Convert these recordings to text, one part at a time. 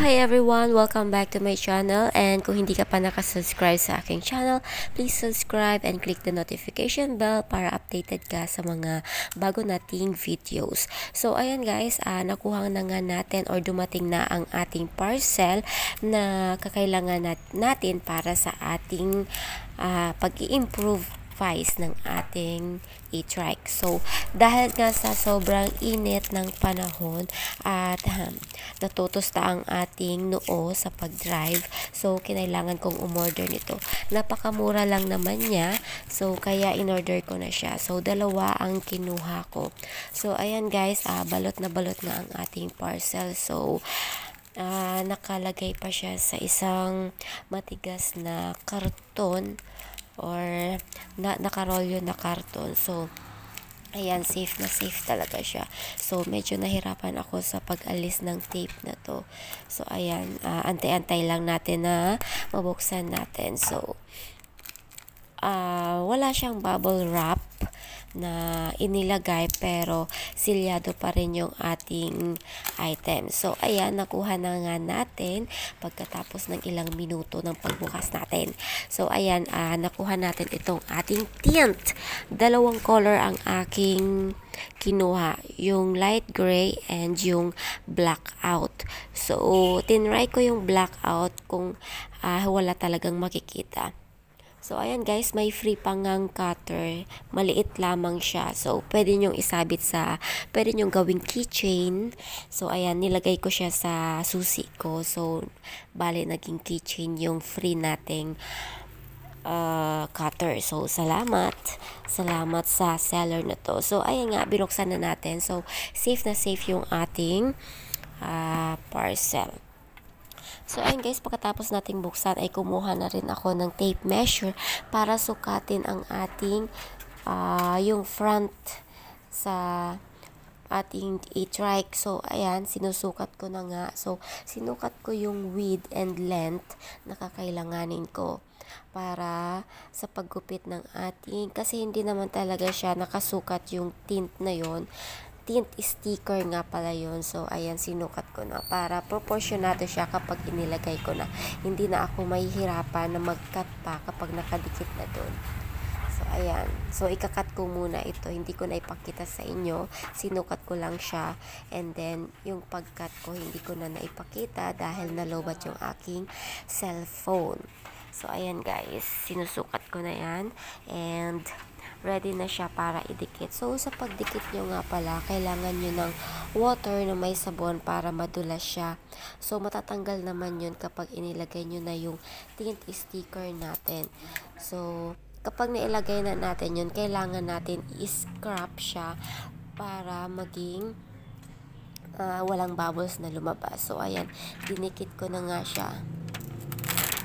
Hi everyone! Welcome back to my channel and kung hindi ka pa nakasubscribe sa aking channel, please subscribe and click the notification bell para updated ka sa mga bago nating videos. So ayan guys, uh, ah, nakuha na nga natin or dumating na ang ating parcel na kakailangan nat natin para sa ating uh, ah, pag-improve sacrifice ng ating e-trike. So, dahil nga sa sobrang init ng panahon at um, natutusta ang ating noo sa pag-drive, so kinailangan kong umorder nito. Napakamura lang naman niya, so kaya in-order ko na siya. So, dalawa ang kinuha ko. So, ayan guys, uh, balot na balot na ang ating parcel. So, uh, nakalagay pa siya sa isang matigas na karton or na yun na karton. So, Ayan, safe na safe talaga siya. So, medyo nahirapan ako sa pag-alis ng tape na to. So, ayan, uh, antay-antay lang natin na mabuksan natin. So, uh, wala siyang bubble wrap na inilagay pero silyado pa rin yung ating item. So, ayan, nakuha na nga natin pagkatapos ng ilang minuto ng pagbukas natin. So, ayan, uh, nakuha natin itong ating tint. Dalawang color ang aking kinuha. Yung light gray and yung blackout. So, tinry ko yung blackout kung uh, wala talagang makikita. So, ayan guys, may free pangang cutter. Maliit lamang siya. So, pwede nyong isabit sa, pwede nyong gawing keychain. So, ayan, nilagay ko siya sa susi ko. So, bale, naging keychain yung free nating uh, cutter. So, salamat. Salamat sa seller na to. So, ayan nga, binuksan na natin. So, safe na safe yung ating uh, parcel. So, ayun guys, pagkatapos nating buksan ay kumuha na rin ako ng tape measure para sukatin ang ating uh, yung front sa ating i-trike. So, ayan, sinusukat ko na nga. So, sinukat ko yung width and length na kakailanganin ko para sa paggupit ng ating kasi hindi naman talaga siya nakasukat yung tint na yon tint sticker nga pala yun. So, ayan, sinukat ko na para proportionado siya kapag inilagay ko na. Hindi na ako mahihirapan na mag-cut pa kapag nakadikit na dun. So, ayan. So, ikakat ko muna ito. Hindi ko na ipakita sa inyo. Sinukat ko lang siya. And then, yung pag-cut ko, hindi ko na naipakita dahil nalobat yung aking cellphone. So, ayan guys. Sinusukat ko na yan. And, ready na siya para idikit. So, sa pagdikit nyo nga pala, kailangan nyo ng water na may sabon para madulas siya. So, matatanggal naman yun kapag inilagay nyo na yung tint sticker natin. So, kapag nailagay na natin yun, kailangan natin i-scrap siya para maging uh, walang bubbles na lumabas. So, ayan, dinikit ko na nga siya.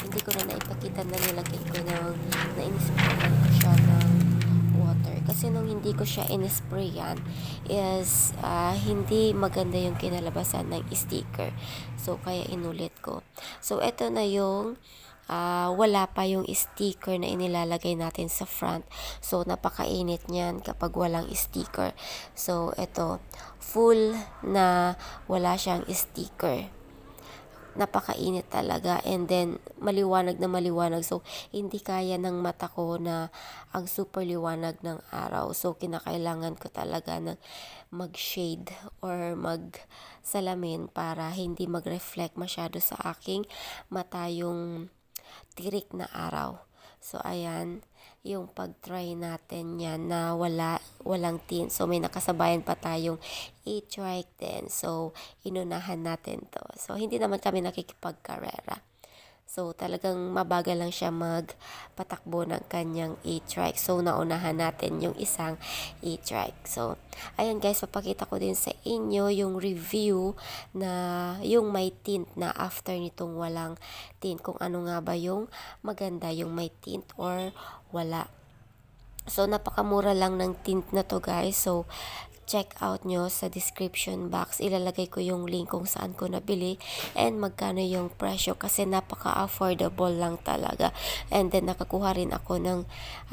Hindi ko na naipakita na nilagay ko ng na inspire ko siya kasi nung hindi ko siya in-spray inisprayan is uh, hindi maganda yung kinalabasan ng sticker. So, kaya inulit ko. So, ito na yung uh, wala pa yung sticker na inilalagay natin sa front. So, napakainit niyan kapag walang sticker. So, ito, full na wala siyang sticker napakainit talaga and then maliwanag na maliwanag so hindi kaya ng mata ko na ang super liwanag ng araw so kinakailangan ko talaga ng mag shade or mag salamin para hindi mag reflect masyado sa aking mata yung tirik na araw so ayan yung pag-try natin niya na wala, walang tin. So, may nakasabayan pa tayong e-trike din. So, inunahan natin to. So, hindi naman kami nakikipagkarera. So, talagang mabagal lang siya magpatakbo ng kanyang e-trike. So, naunahan natin yung isang e-trike. So, ayan guys, papakita ko din sa inyo yung review na yung may tint na after nitong walang tint. Kung ano nga ba yung maganda, yung may tint or wala. So, napakamura lang ng tint na to guys. So, check out nyo sa description box. Ilalagay ko yung link kung saan ko nabili and magkano yung presyo kasi napaka-affordable lang talaga. And then, nakakuha rin ako ng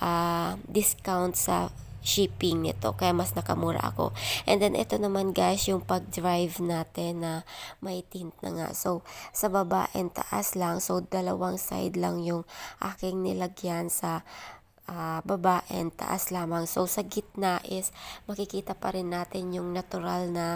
uh, discount sa shipping nito. Kaya mas nakamura ako. And then, ito naman guys, yung pag-drive natin na may tint na nga. So, sa baba and taas lang. So, dalawang side lang yung aking nilagyan sa uh, baba and taas lamang. So, sa gitna is makikita pa rin natin yung natural na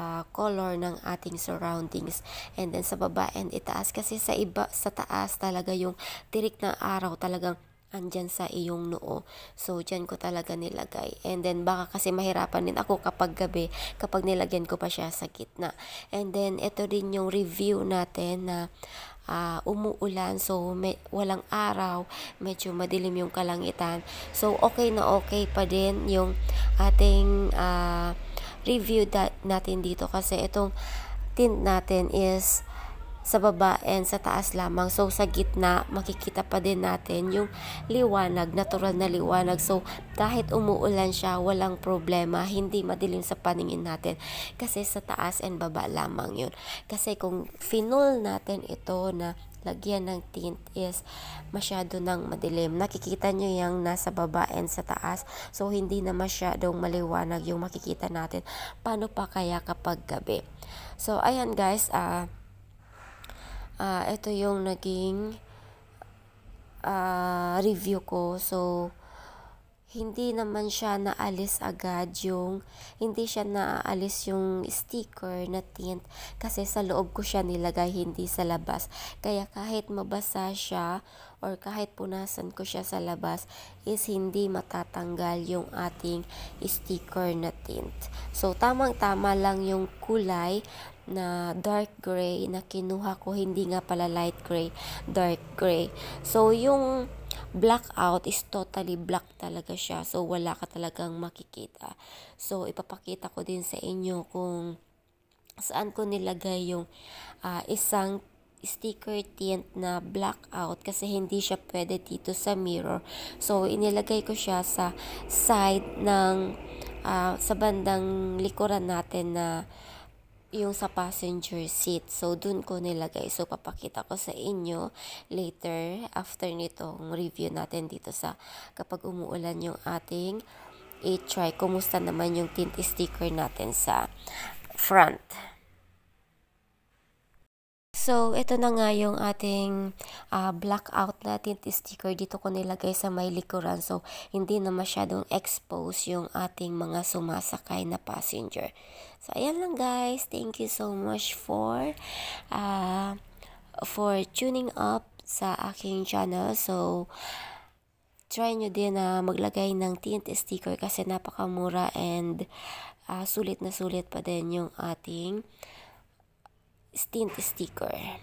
uh, color ng ating surroundings. And then sa baba and itaas kasi sa iba sa taas talaga yung tirik ng araw talagang andyan sa iyong noo. So, dyan ko talaga nilagay. And then, baka kasi mahirapan din ako kapag gabi, kapag nilagyan ko pa siya sa gitna. And then, ito din yung review natin na uh, umuulan so may, walang araw medyo madilim yung kalangitan so okay na okay pa din yung ating uh, review natin dito kasi itong tint natin is sa baba and sa taas lamang. So, sa gitna, makikita pa din natin yung liwanag, natural na liwanag. So, kahit umuulan siya, walang problema, hindi madilim sa paningin natin. Kasi sa taas and baba lamang yun. Kasi kung finol natin ito na lagyan ng tint is masyado ng madilim. Nakikita nyo yung nasa baba and sa taas. So, hindi na masyadong maliwanag yung makikita natin. Paano pa kaya kapag gabi? So, ayan guys, ah... Uh, uh, ito yung naging uh, review ko. So, hindi naman siya naalis agad yung, hindi siya naalis yung sticker na tint kasi sa loob ko siya nilagay, hindi sa labas. Kaya kahit mabasa siya or kahit punasan ko siya sa labas is hindi matatanggal yung ating sticker na tint. So, tamang-tama lang yung kulay na dark gray na kinuha ko. Hindi nga pala light gray, dark gray. So, yung blackout is totally black talaga siya. So, wala ka talagang makikita. So, ipapakita ko din sa inyo kung saan ko nilagay yung uh, isang sticker tint na blackout kasi hindi siya pwede dito sa mirror. So, inilagay ko siya sa side ng, uh, sa bandang likuran natin na uh, yung sa passenger seat. So, dun ko nilagay. So, papakita ko sa inyo later after nitong review natin dito sa kapag umuulan yung ating i-try. Kumusta naman yung tint sticker natin sa front. So, ito na nga yung ating uh, blackout natin sticker. Dito ko nilagay sa may likuran. So, hindi na masyadong expose yung ating mga sumasakay na passenger. So, ayan lang guys. Thank you so much for uh, for tuning up sa aking channel. So, try nyo din na uh, maglagay ng tint sticker kasi napakamura and uh, sulit na sulit pa din yung ating stint sticker.